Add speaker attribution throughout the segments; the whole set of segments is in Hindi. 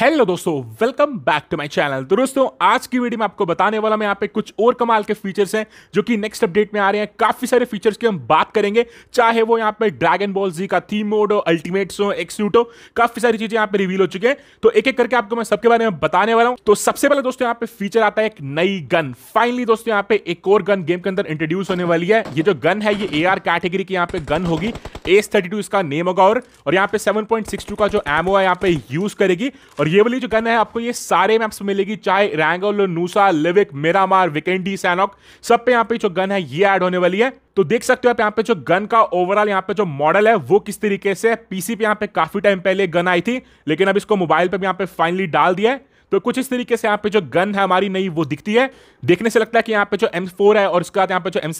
Speaker 1: हेलो दोस्तों welcome back to my channel तो दोस्तों आज की वीडियो में आपको बताने वाला मैं यहाँ पे कुछ और कमाल के फीचर्स हैं जो कि नेक्स्ट अपडेट में आ रहे हैं काफी सारे फीचर्स की हम बात करेंगे चाहे वो यहाँ पे ड्रैगन बॉल जी का थीम मोड हो अल्टीमेट्स हो एक्सूट हो काफी सारी चीजें यहाँ पे रिवील हो चुकी हैं तो एक एक करके आपको मैं सबके बारे में बताने वाला हूँ तो सबसे पहले दोस्तों यहाँ पे फीचर आता है एक नई गन फाइनली दोस्तों यहाँ पे एक और गन गेम के अंदर इंट्रोड्यूस होने वाली है ये जो गन है ये ए कैटेगरी की यहाँ पे गन होगी एस इसका नेम होगा और यहाँ पे सेवन का जो एमओ है यहाँ पे यूज करेगी और ये वाली जो गन है आपको ये सारे मैप्स मिलेगी चाहे रैंगल नूसा लिविक मेरामार विकेंडी सैनॉक सब पे यहाँ पे जो गन है ये ऐड होने वाली है तो देख सकते हो आप यहाँ पे जो गन का ओवरऑल यहाँ पे जो मॉडल है वो किस तरीके से पीसी पे यहाँ पे काफी टाइम पहले गन आई थी लेकिन अब इसको मोबाइल पे यहाँ पे फाइनली डाल दिया है तो कुछ इस तरीके से यहाँ पे जो गन है हमारी नई वो दिखती है देखने से लगता है कि यहाँ पे जो एम है और उसके बाद यहाँ पे जो एम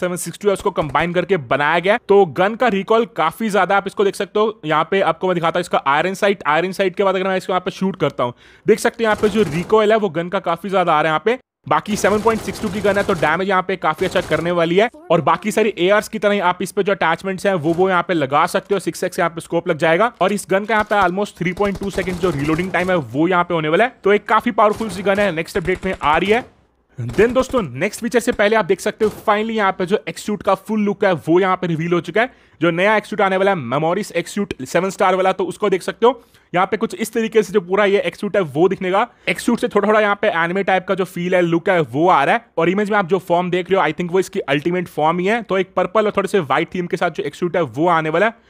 Speaker 1: है उसको कंबाइन करके बनाया गया तो गन का रिकॉल काफी ज्यादा आप इसको देख सकते हो यहाँ पे आपको मैं दिखाता हूँ इसका आयरन साइट आयरन साइट के बाद अगर मैं इसको यहाँ पे शूट करता हूँ देख सकते हैं यहाँ पे जो रिकॉल है वो गन का काफी ज्यादा आ रहा है यहाँ पे बाकी 7.62 की गन है तो डैमेज यहाँ पे काफी अच्छा करने वाली है और बाकी सारी एयर्स की तरह आप इस पे जो अटैचमेंट्स हैं वो वो यहाँ पे लगा सकते हो सिक्स एक्स यहाँ पे स्कोप लग जाएगा और इस गन का यहाँ पे ऑलमोस्ट 3.2 सेकंड जो रीलोडिंग टाइम है वो यहाँ पे होने वाला है तो एक काफी पावरफुल सी गन है नेक्स्ट अपडेट में आ रही है देन दोस्तों नेक्स्ट फीचर से पहले आप देख सकते हो फाइनली यहाँ पे जो एक्सूट का फुल लुक है वो यहाँ पे रिवील हो चुका है जो नया एक्सूट आने वाला है मेमोरिस एक्सूट सेवन स्टार वाला तो उसको देख सकते हो यहाँ पे कुछ इस तरीके से जो पूरा ये एक्सूट है वो दिखने का एक्सूट से थोड़ा थोड़ा यहाँ पे एनिमे टाइप का जो फील है लुक है वो आ रहा है और इमेज में आप जो फॉर्म देख रहे हो आई थिंक वो इसकी अल्टीमेट फॉर्म ही है तो एक पर्पल और थोड़े से व्हाइट थीम के साथ जो एक्सूट है वो आने वाला है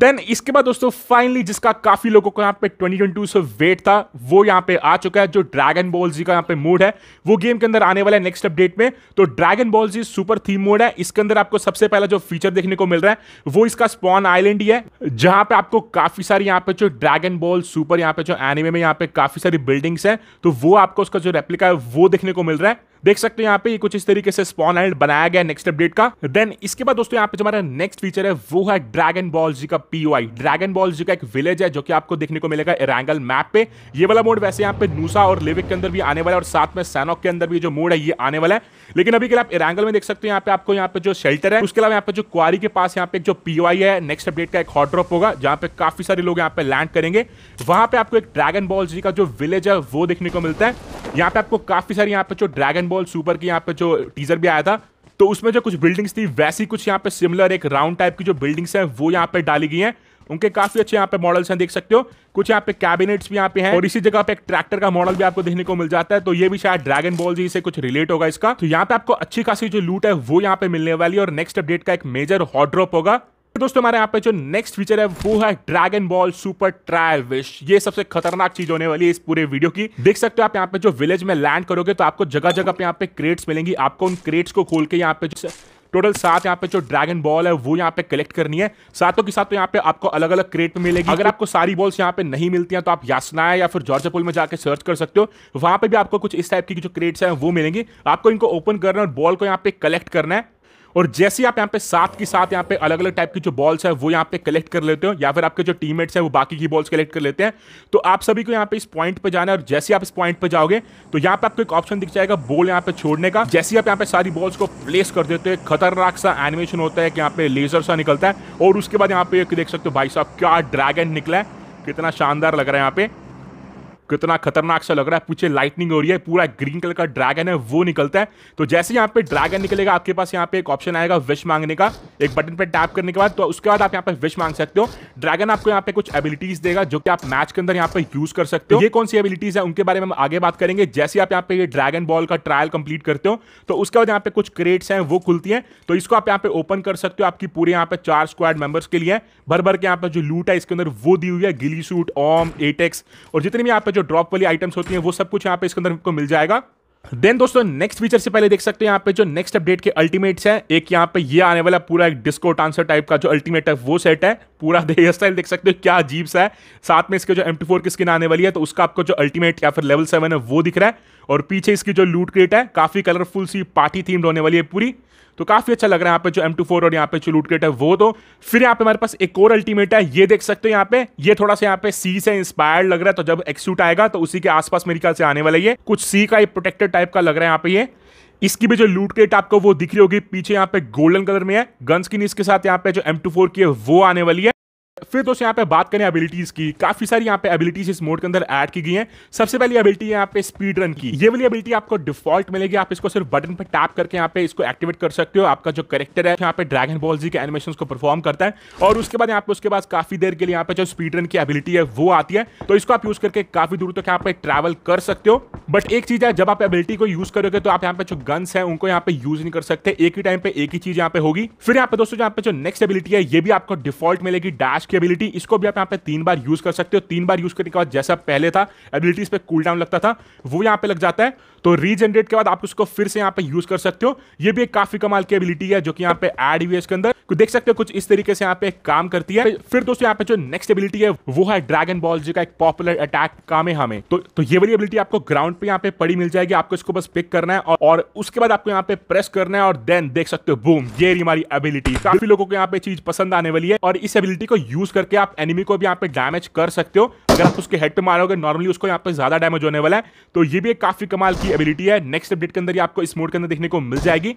Speaker 1: देन इसके बाद दोस्तों फाइनली जिसका काफी लोगों को यहाँ पे 2022 से वेट था वो यहाँ पे आ चुका है जो ड्रैगन बॉल जी का यहाँ पे मूड है वो गेम के अंदर आने वाला है नेक्स्ट अपडेट में तो Dragon Ball Z super theme mode है इसके अंदर आपको सबसे पहला जो फीचर देखने को मिल रहा है वो इसका स्पॉन आइलैंड ही है जहां पे आपको काफी सारी यहाँ पे जो ड्रैगन बॉल सुपर यहाँ पे जो एनिमे में यहाँ पे काफी सारी बिल्डिंग्स है तो वो आपको उसका जो रेप्लिका है वो देखने को मिल रहा है देख सकते हो यहाँ पे कुछ इस तरीके से स्पॉन एंड बनाया गया नेक्स्ट अपडेट का देन इसके बाद दोस्तों यहाँ पे जो हमारा नेक्स्ट फीचर है वो है ड्रैगन बॉल जी का पीओआई ड्रैगन बॉल जी का एक विलेज है जो कि आपको देखने को मिलेगा इरांगल मैप पे ये वाला मोड वैसे यहाँ पे नूसा और लिविक के अंदर भी आने वाला है और साथ में सैनोक के अंदर भी जो मोड है ये आने वाला है लेकिन अभी के लिए आप इरांगल में देख सकते हो यहाँ पे आपको यहाँ पे जो शेल्टर है उसके अलावा यहाँ पे जो क्वारी के पास यहाँ पे जो पीओआई है नेक्स्ट अपडेट का एक हॉट ड्रॉप होगा जहाँ पे काफी सारे लोग यहाँ पे लैंड करेंगे वहां पे आपको एक ड्रैगन बॉल जी का जो विलेज है वो देखने को मिलता है यहाँ पे आपको काफी सारे यहाँ पे जो ड्रैगन बॉल सुपर की यहाँ पे जो टीजर भी आया था तो उसमें जो कुछ बिल्डिंग्स थी वैसी कुछ यहाँ पे सिमिलर एक राउंड टाइप की जो बिल्डिंग्स हैं वो यहाँ पे डाली गई हैं उनके काफी अच्छे यहाँ पे मॉडल्स हैं देख सकते हो कुछ यहाँ पे कैबिनेट्स भी यहाँ पे हैं और इसी जगह पे एक ट्रैक्टर का मॉडल भी आपको देखने को मिल जाता है तो ये भी शायद ड्रैगन बॉल जी से कुछ रिलेट होगा इसका तो यहाँ पे आपको अच्छी खासी जो लूट है वो यहाँ पे मिलने वाली है और नेक्स्ट अपडेट का एक मेजर हॉट ड्रॉप होगा दोस्तों हमारे यहाँ पे जो नेक्स्ट फीचर है वो है Dragon Ball super trial wish ये सबसे खतरनाक चीज होने वाली है इस पूरे वीडियो की देख सकते हो आप यहाँ पे जो विलेज में लैंड करोगे तो आपको जगह जगह पे यहाँ पे क्रेट्स मिलेंगी आपको उन क्रेट्स को खोल के यहाँ पे टोटल सात यहाँ पे जो ड्रैगन बॉल है वो यहाँ पे कलेक्ट करनी है सातों के साथ तो यहाँ पे आपको अलग अलग क्रेट में मिलेगी अगर आपको सारी बॉल्स यहाँ पे नहीं मिलती हैं तो आप यासनाया या फिर जॉर्जा पुल में जाके सर्च कर सकते हो वहां पे भी आपको कुछ इस टाइप की जो क्रेट्स हैं वो मिलेंगी आपको इनको ओपन करना है और बॉल को यहाँ पे कलेक्ट करना है और जैसे आप यहाँ पे साथ के साथ यहाँ पे अलग अलग टाइप की जो बॉल्स है वो यहाँ पे कलेक्ट कर लेते हो या फिर आपके जो टीममेट्स है वो बाकी की बॉल्स कलेक्ट कर लेते हैं तो आप सभी को यहाँ पे इस पॉइंट पे जाना है और जैसे आप इस पॉइंट पे जाओगे तो यहाँ पे आपको एक ऑप्शन दिख जाएगा बॉल यहाँ पे छोड़ने का जैसे आप यहाँ पे सारी बॉल्स को प्लेस कर देते हो खतरनाक सा एनिमेशन होता है कि यहाँ पे लेजर सा निकलता है और उसके बाद यहाँ पे देख सकते हो भाई साहब क्या ड्रैगन निकला है कितना शानदार लग रहा है यहाँ पे कितना खतरनाक सा लग रहा है पीछे लाइटनिंग हो रही है पूरा ग्रीन कलर का ड्रैगन है वो निकलता है तो जैसे यहाँ पे ड्रैगन निकलेगा आपके पास यहाँ पे एक ऑप्शन आएगा विश मांगने का एक बटन पर टैप करने के बाद तो उसके बाद आप यहाँ पे विश मांग सकते हो ड्रैगन आपको यहाँ पे कुछ एबिलिटीज देगा जो कि आप मैच के अंदर यहाँ पे यूज कर सकते हो ये कौन सी एबिलिटीज है उनके बारे में हम आगे बात करेंगे जैसे आप यहाँ पे ड्रैगन बॉल का ट्रायल कंप्लीट करते हो तो उसके बाद यहाँ पे कुछ क्रेट्स हैं वो खुलती हैं तो इसको आप यहाँ पे ओपन कर सकते हो आपकी पूरे यहाँ पे चार स्क्वाड मेंबर्स के लिए भर भर के यहाँ पे जो लूट है इसके अंदर वो दी हुई है गिली सूट ओम एटेक्स और जितने भी यहाँ पे जो ड्रॉप वाली आइटम्स होती हैं वो सब कुछ यहाँ पे इसके अंदर आपको मिल जाएगा देन दोस्तों नेक्स्ट फीचर से पहले देख सकते हैं यहाँ पे जो नेक्स्ट अपडेट के अल्टीमेट्स हैं एक यहाँ पे ये आने वाला पूरा एक डिस्को ट्रांसर टाइप का जो अल्टीमेट है वो सेट है पूरा हेयर स्टाइल देख सकते हो क्या अजीब सा है साथ में इसके जो एम फोर की स्किन आने वाली है तो उसका आपको जो अल्टीमेट या फिर लेवल सेवन है वो दिख रहा है और पीछे इसकी जो लूट क्रेट है काफी कलरफुल सी पार्टी थीम्ड होने वाली है पूरी तो काफ़ी अच्छा लग रहा है यहाँ पे जो एम टू फोर और यहाँ पे जो लूटकेट है वो तो फिर यहाँ पे हमारे पास एक और अल्टीमेट है ये देख सकते हो यहाँ पे ये थोड़ा सा यहाँ पे सी से इंस्पायर्ड लग रहा है तो जब एक्सूट आएगा तो उसी के आसपास मेरे ख्याल से आने वाला ये कुछ सी का प्रोटेक्टेड टाइप का लग रहा है यहाँ पे ये इसकी भी जो लूट केट आपको वो दिख रही होगी पीछे यहाँ पे गोल्डन कलर में है गन्स की के साथ यहाँ पे जो एम टू फोर की है वो आने वाली है फिर दोस्तों यहाँ पे बात करें एबिलिटीज़ की काफ़ी सारी यहाँ पे एबिलिटीज इस मोड के अंदर ऐड की गई हैं सबसे पहली एबिलिटी है यहाँ पे स्पीड रन की ये वाली एबिलिटी आपको डिफॉल्ट मिलेगी आप इसको सिर्फ बटन पर टैप करके यहाँ पे इसको एक्टिवेट कर सकते हो आपका जो करेक्टर है यहाँ पे ड्रैगन बॉल जी के एनिमेशन को परफॉर्म करता है और उसके बाद यहाँ पे उसके बाद काफ़ी देर के लिए यहाँ पे जो स्पीड रन की एबिलिटी है वो आती है तो इसको आप यूज़ करके काफ़ी दूर तक यहाँ पे ट्रैवल कर सकते हो बट एक चीज़ है जब आप एबिलिटी को यूज़ करोगे तो आप यहाँ पे जो गन्स है उनको यहाँ पे यूज़ नहीं कर सकते एक ही टाइम पे एक ही चीज़ यहाँ पे होगी फिर यहाँ पे दोस्तों यहाँ पे जो नेक्स्ट एबिलिटी है ये भी आपको डिफॉल्ट मिलेगी डैश के एबिलिटी इसको भी आप यहाँ पे तीन बार यूज कर सकते हो तीन बार यूज करने के बाद जैसा पहले था एबिलिटीज पे कूल डाउन लगता था वो यहाँ पे लग जाता है तो रीजनरेट के बाद आप उसको फिर से यहाँ पे यूज कर सकते हो ये भी एक काफी कमाल की एबिलिटी है जो कि यहाँ पे एड हुई है इसके अंदर तो देख सकते हो कुछ इस तरीके से यहाँ पे काम करती है फिर दोस्तों यहाँ पे जो नेक्स्ट एबिलिटी है वो है ड्रैगन बॉल जी का एक पॉपुलर अटैक काम है हमें तो, तो ये वाली एबिलिटी आपको ग्राउंड पे यहाँ पे पड़ी मिल जाएगी आपको इसको बस पिक करना है और, उसके बाद आपको यहाँ पे प्रेस करना है और देन देख सकते हो बूम ये हमारी एबिलिटी काफी लोगों को यहाँ पे चीज पसंद आने वाली है और इस एबिलिटी को यूज करके आप एनिमी को भी यहाँ पे डैमेज कर सकते हो अगर आप उसके हेड पे मारोगे नॉर्मली उसको यहाँ पे ज्यादा डैमेज होने वाला है तो ये भी एक काफी कमाल की एबिलिटी है नेक्स्ट अपडेट के अंदर आपको इस मोड के अंदर देखने को मिल जाएगी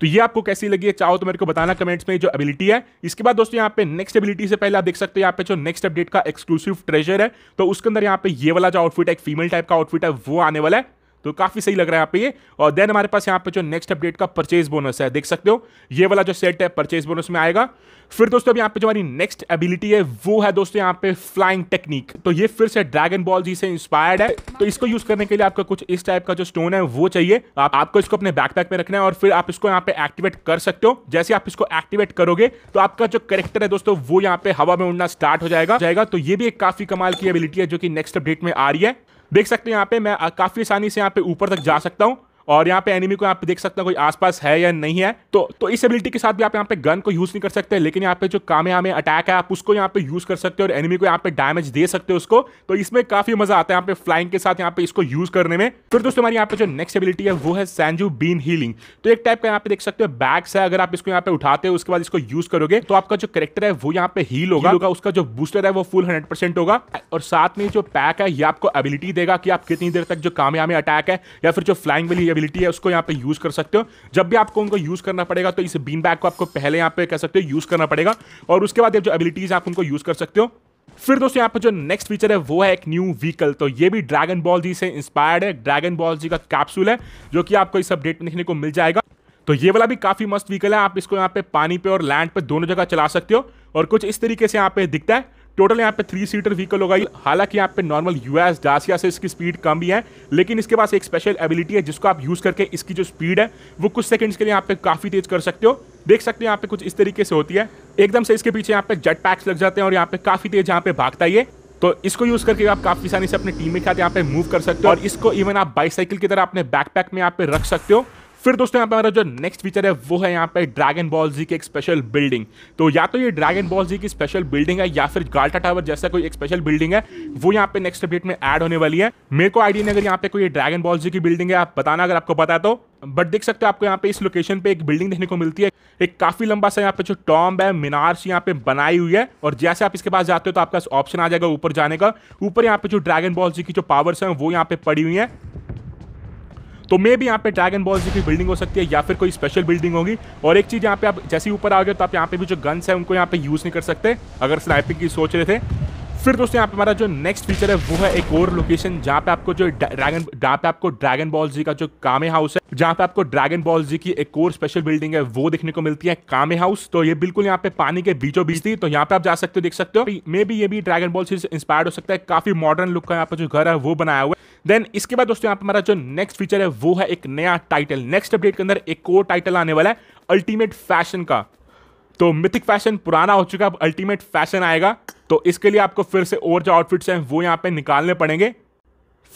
Speaker 1: तो ये आपको कैसी लगी है चाहो तो मेरे को बताना कमेंट्स में जो एबिलिटी है इसके बाद दोस्तों यहाँ पे नेक्स्ट एबिलिटी से पहले आप देख सकते हो यहाँ पे जो नेक्स्ट अपडेट का एक्सक्लूसिव ट्रेजर है तो उसके अंदर यहाँ पे ये वाला जो आउटफिट है एक फीमेल टाइप का आउटफिट है वो आने वाला है तो काफ़ी सही लग रहा है यहाँ पे ये और देन हमारे पास यहाँ पे जो नेक्स्ट अपडेट का परचेज बोनस है देख सकते हो ये वाला जो सेट है परचेज बोनस में आएगा फिर दोस्तों अब यहाँ पे जो हमारी नेक्स्ट एबिलिटी है वो है दोस्तों यहाँ पे फ्लाइंग टेक्निक तो ये फिर से ड्रैगन बॉल जी से इंस्पायर्ड है तो इसको यूज करने के लिए आपका कुछ इस टाइप का जो स्टोन है वो चाहिए आप, आपको इसको अपने बैकपैक में रखना है और फिर आप इसको यहाँ पे एक्टिवेट कर सकते हो जैसे आप इसको एक्टिवेट करोगे तो आपका जो करेक्टर है दोस्तों वो यहाँ पे हवा में उड़ना स्टार्ट हो जाएगा जाएगा तो ये भी एक काफी कमाल की एबिलिटी है जो कि नेक्स्ट अपडेट में आ रही है देख सकते हैं यहाँ पे मैं काफ़ी आसानी से यहाँ पे ऊपर तक जा सकता हूँ और यहाँ पे एनिमी को आप देख सकते हैं कोई आसपास है या नहीं है तो तो इस एबिलिटी के साथ भी आप यहाँ पे गन को यूज़ नहीं कर सकते लेकिन यहाँ पे जो कामे आमे अटैक है आप उसको यहाँ पे यूज़ कर सकते हो और एनिमी को यहाँ पे डैमेज दे सकते हो उसको तो इसमें काफ़ी मज़ा आता है यहाँ पे फ्लाइंग के साथ यहाँ पे इसको यूज़ करने में फिर दोस्तों हमारे यहाँ पे जो नेक्स्ट एबिलिटी है वो है सैंजू बीन हीलिंग तो एक टाइप का यहाँ पे देख सकते हो बैग्स है अगर आप इसको यहाँ पे उठाते हो उसके बाद इसको यूज़ करोगे तो आपका जो करेक्टर है वो यहाँ पे हील होगा होगा उसका जो बूस्टर है वो फुल हंड्रेड होगा और साथ में जो पैक है ये आपको एबिलिटी देगा कि आप कितनी देर तक जो कामयाबी अटैक है या फिर जो फ्लाइंग वाली एबिलिटी है उसको यहाँ पे यूज़ कर सकते हो जब भी आपको उनको यूज़ करना पड़ेगा तो इस बीन बैग को आपको पहले यहाँ पे कह सकते हो यूज़ करना पड़ेगा और उसके बाद जो एबिलिटीज़ आप उनको यूज़ कर सकते हो फिर दोस्तों यहाँ पर जो नेक्स्ट फीचर है वो है एक न्यू व्हीकल तो ये भी ड्रैगन बॉल जी से इंस्पायर्ड है ड्रैगन बॉल जी का कैप्सूल है जो कि आपको इस अपडेट में देखने को मिल जाएगा तो ये वाला भी काफ़ी मस्त व्हीकल है आप इसको यहाँ पे पानी पे और लैंड पे दोनों जगह चला सकते हो और कुछ इस तरीके से यहाँ पे दिखता है टोटल यहाँ पे थ्री सीटर व्हीकल होगा हालांकि यहाँ पे नॉर्मल यूएस डासिया से इसकी स्पीड कम भी है लेकिन इसके पास एक स्पेशल एबिलिटी है जिसको आप यूज़ करके इसकी जो स्पीड है वो कुछ सेकंड्स के लिए यहाँ पे काफ़ी तेज़ कर सकते हो देख सकते हो यहाँ पे कुछ इस तरीके से होती है एकदम से इसके पीछे यहाँ पे जेट पैक्स लग जाते हैं और यहाँ पे काफ़ी तेज़ यहाँ पे भागता है तो इसको यूज करके आप काफी आसानी से अपने टीम के साथ यहाँ पे मूव कर सकते हो और इसको इवन आप बाइसाइकिल की तरह अपने बैकपैक में यहाँ पे रख सकते हो फिर दोस्तों यहाँ पे हमारा जो नेक्स्ट फीचर है वो है यहाँ पे ड्रैगन बॉल जी की एक स्पेशल बिल्डिंग तो या तो ये ड्रैगन बॉल जी की स्पेशल बिल्डिंग है या फिर गाल्टा टावर जैसा कोई एक स्पेशल बिल्डिंग है वो यहाँ पे नेक्स्ट अपडेट में ऐड होने वाली है मेरे को आइडिया नहीं अगर यहाँ पे कोई ड्रैगन बॉल जी की बिल्डिंग है आप बताना अगर आपको पता तो बट देख सकते हो आपको यहाँ पे इस लोकेशन पे एक बिल्डिंग देखने को मिलती है एक काफी लंबा सा यहाँ पे जो टॉम्ब है मीनार यहाँ पे बनाई हुई है और जैसे आप इसके पास जाते हो तो आपका ऑप्शन आ जाएगा ऊपर जाने का ऊपर यहाँ पे जो ड्रैगन बॉल जी की जो पावर्स है वो यहाँ पे पड़ी हुई है तो मे भी यहाँ पे ड्रैगन बॉल जी की बिल्डिंग हो सकती है या फिर कोई स्पेशल बिल्डिंग होगी और एक चीज़ यहाँ पे आप जैसे ऊपर आ गए तो आप यहाँ पे भी जो गन्स है उनको यहाँ पे यूज़ नहीं कर सकते अगर स्नाइपिंग की सोच रहे थे फिर दोस्तों यहाँ पे हमारा जो नेक्स्ट फीचर है वो है एक और लोकेशन जहाँ पे आपको जो ड्रैगन जहाँ पे आपको ड्रैगन बॉल जी का जो कामे हाउस है जहाँ पे आपको ड्रैगन बॉल जी की एक और स्पेशल बिल्डिंग है वो देखने को मिलती है कामे हाउस तो ये बिल्कुल यहाँ पे पानी के बीचों बीच थी तो यहाँ पे आप जा सकते हो देख सकते हो मे बी ये भी ड्रैगन बॉल से इंस्पायर हो सकता है काफी मॉडर्न लुक का यहाँ पे जो घर है वो बनाया हुआ है देन इसके बाद दोस्तों यहाँ पर हमारा जो नेक्स्ट फीचर है वो है एक नया टाइटल नेक्स्ट अपडेट के अंदर एक और टाइटल आने वाला है अल्टीमेट फैशन का तो मिथिक फैशन पुराना हो चुका है अब अल्टीमेट फैशन आएगा तो इसके लिए आपको फिर से और जो आउटफिट्स हैं वो यहाँ पे निकालने पड़ेंगे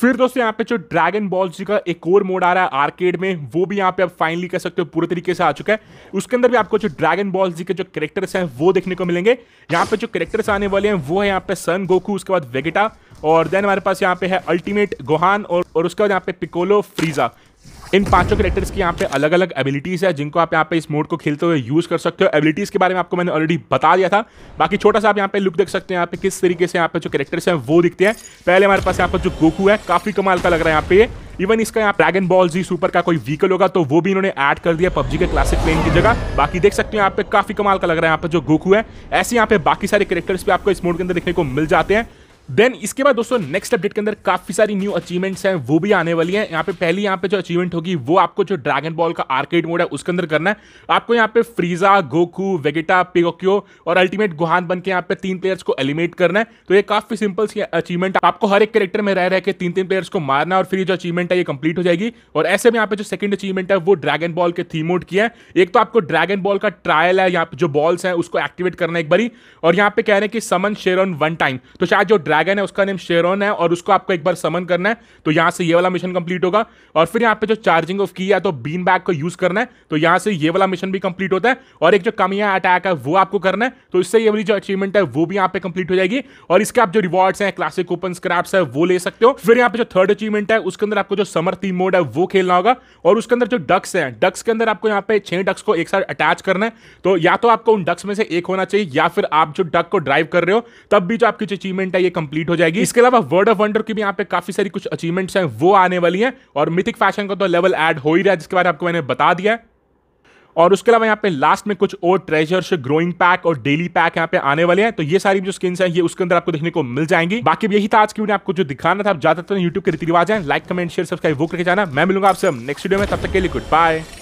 Speaker 1: फिर दोस्तों यहाँ पे जो ड्रैगन बॉल जी का एक और मोड आ रहा है आर्केड में वो भी यहाँ पे आप फाइनली कह सकते हो पूरे तरीके से आ चुका है उसके अंदर भी आपको जो ड्रैगन बॉल जी के जो करेक्टर्स हैं वो देखने को मिलेंगे यहाँ पे जो करेक्टर्स आने वाले हैं वो है यहाँ पे सन गोकू उसके बाद वेगेटा और देन हमारे पास यहाँ पे है अल्टीमेट गोहान और, और उसके बाद यहाँ पे पिकोलो फ्रीजा इन पांचों करेक्टर्स की यहाँ पे अलग अलग एबिलिटीज़ है जिनको आप यहाँ पे इस मोड को खेलते हुए यूज़ कर सकते हो एबिलिटीज़ के बारे में आपको मैंने ऑलरेडी बता दिया था बाकी छोटा सा आप यहाँ पे लुक देख सकते हैं यहाँ पे किस तरीके से यहाँ पे जो करेक्टर्स हैं वो दिखते हैं पहले हमारे पास यहाँ पर जो गोकू है काफ़ी कमाल का लग रहा है यहाँ पे इवन इसका यहाँ ड्रैगन बॉल जी सुपर का कोई व्हीकल होगा तो वो भी इन्होंने ऐड कर दिया पबजी के क्लासिक प्लेन की जगह बाकी देख सकते हो यहाँ पे काफी कमाल का लग रहा है यहाँ पर जो गोकू है ऐसे यहाँ पे बाकी सारे करेक्टर्स भी आपको इस मोड के अंदर देखने को मिल जाते हैं देन इसके बाद दोस्तों नेक्स्ट अपडेट के अंदर काफी सारी न्यू अचीवमेंट्स हैं वो भी आने वाली है यहाँ पे पहली यहाँ पे जो अचीवमेंट होगी वो आपको जो ड्रैगन बॉल का आर्केड मोड है उसके अंदर करना है आपको यहाँ पे फ्रीजा गोकू वेगेटा पिगोक्यो और अल्टीमेट गुहान बन के यहाँ पे तीन प्लेयर्स को एलिमेट करना है तो ये काफी सिंपल सी अचीवमेंट आपको हर एक करेक्टर में रह रह के तीन तीन प्लेयर्स को मारना और फिर जो अचीवमेंट है ये कंप्लीट हो जाएगी और ऐसे में यहाँ पे जो सेकंड अचीवमेंट है वो ड्रैगन बॉल के थी मोड की है एक तो आपको ड्रैगन बॉल का ट्रायल है यहाँ पे जो बॉल्स है उसको एक्टिवेट करना एक बारी और यहाँ पे कह रहे हैं कि समन शेर वन टाइम तो शायद जो ड्रैगन ड्रैगन है उसका नेम शेरोन है और उसको आपको एक बार समन करना है तो यहाँ से ये वाला मिशन कंप्लीट होगा और फिर यहाँ पे जो चार्जिंग ऑफ की है तो बीन बैग को यूज करना है तो यहाँ से ये वाला मिशन भी कंप्लीट होता है और एक जो कमिया अटैक है वो आपको करना है तो इससे ये वाली जो अचीवमेंट है वो भी यहाँ पे कंप्लीट हो जाएगी और इसके आप जो रिवॉर्ड है क्लासिक कूपन स्क्रैप्स है वो ले सकते हो फिर यहाँ पे जो थर्ड अचीवमेंट है उसके अंदर आपको जो समर थीम मोड है वो खेलना होगा और उसके अंदर जो डक्स है डक्स के अंदर आपको यहाँ पे छह डक्स को एक साथ अटैच करना है तो या तो आपको उन डक्स में से एक होना चाहिए या फिर आप जो डक को ड्राइव कर रहे हो तब भी जो आपकी अचीवमेंट है ये कंप्लीट कंप्लीट हो जाएगी इसके अलावा वर्ड ऑफ वंडर की भी यहाँ पे काफी सारी कुछ अचीवमेंट्स हैं वो आने वाली हैं और मिथिक फैशन का तो लेवल ऐड हो ही रहा है जिसके बारे में आपको मैंने बता दिया और उसके अलावा यहाँ पे लास्ट में कुछ और ट्रेजर्स ग्रोइंग पैक और डेली पैक यहाँ पे आने वाले हैं तो ये सारी जो स्किन्स हैं ये उसके अंदर आपको देखने को मिल जाएंगी बाकी यही था आज की वीडियो आपको जो दिखाना था आप ज्यादातर यूट्यूब के रीति रिवाज है लाइक कमेंट शेयर सब्सक्राइब वो करके जाना मैं मिलूंगा आपसे नेक्स्ट वीडियो में तब तक के लिए गुड बाय